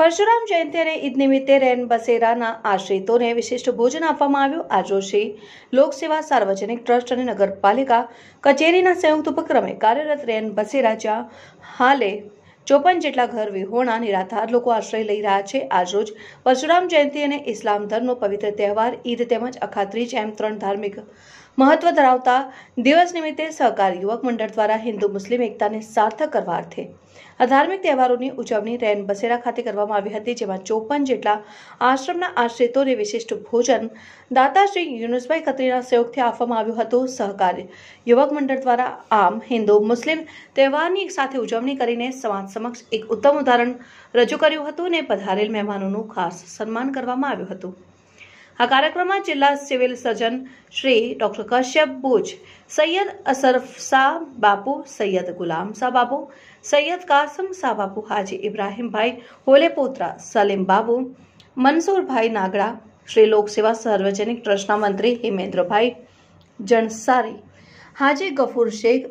પરશુરામ જયંતિ અને ઈદ નિમિત્તે રેન બસેરાના આશ્રિતોને વિશિષ્ટ ભોજન આપવામાં આવ્યું આ જોશી લોકસેવા સાર્વજનિક ટ્રસ્ટ અને નગરપાલિકા કચેરીના સંયુક્ત ઉપક્રમે કાર્યરત રેન બસેરા જ્યાં હાલે ચોપન જેટલા ઘર વિહોણા નિરાધાર લોકો આશ્રય લઈ રહ્યા છે આજરોજ પરશુરામ જયંતિ અને ઇસ્લામ ધર્મનો પવિત્ર તહેવાર ઈદ તેમજ અખાત્રીજ એમ ત્રણ ધાર્મિક મહત્વ ધરાવતા દિવસ નિમિત્તે સહકાર યુવક મંડળ દ્વારા હિન્દુ મુસ્લિમ એકતાને સાર્થક કરવા અર્થે આ ધાર્મિક તહેવારોની ઉજવણી રેન બસેરા ખાતે કરવામાં આવી હતી જેમાં ચોપન જેટલા આશ્રમના આશ્રિતોને વિશિષ્ટ ભોજન દાતાશ્રી યુનુસભાઈ ખત્રીના સહયોગથી આપવામાં આવ્યું હતું સહકાર યુવક મંડળ દ્વારા આમ હિન્દુ મુસ્લિમ તહેવારની સાથે ઉજવણી કરીને સમાજ સમક્ષ એક ઉત્તમ ઉદાહરણ રજૂ કર્યું હતું અને પધારેલ મહેમાનોનું ખાસ સન્માન કરવામાં આવ્યું હતું આ કાર્યક્રમમાં જિલ્લા civil surgeon Shri doctor Kashyap Buch Syed Ashraf Shah Bapu Syed ગુલામ શાહ બાપુ સૈયદ કાસમ શાહ બાપુ હાજી ઇબ્રાહીમભાઈ હોલેપોત્રા સલીમ બાબુ મનસુરભાઈ નાગડા શ્રી લોકસેવા સાર્વજનિક ટ્રસ્ટના મંત્રી હિમેન્દ્રભાઈ જણસારી હાજી ગફૂર શેખ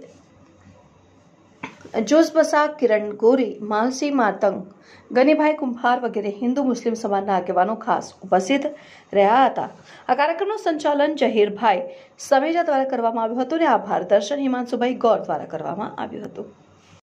જોસબસા કિરણ ગોરી માલસી માતંગ ગનીભાઈ કુંભાર વગેરે હિન્દુ મુસ્લિમ સમાજના આગેવાનો ખાસ ઉપસ્થિત રહ્યા હતા આ કાર્યક્રમનું સંચાલન જહીરભાઈ સમેજા દ્વારા કરવામાં આવ્યું હતું અને આભાર દર્શન હિમાંશુભાઈ ગોર દ્વારા કરવામાં આવ્યું હતું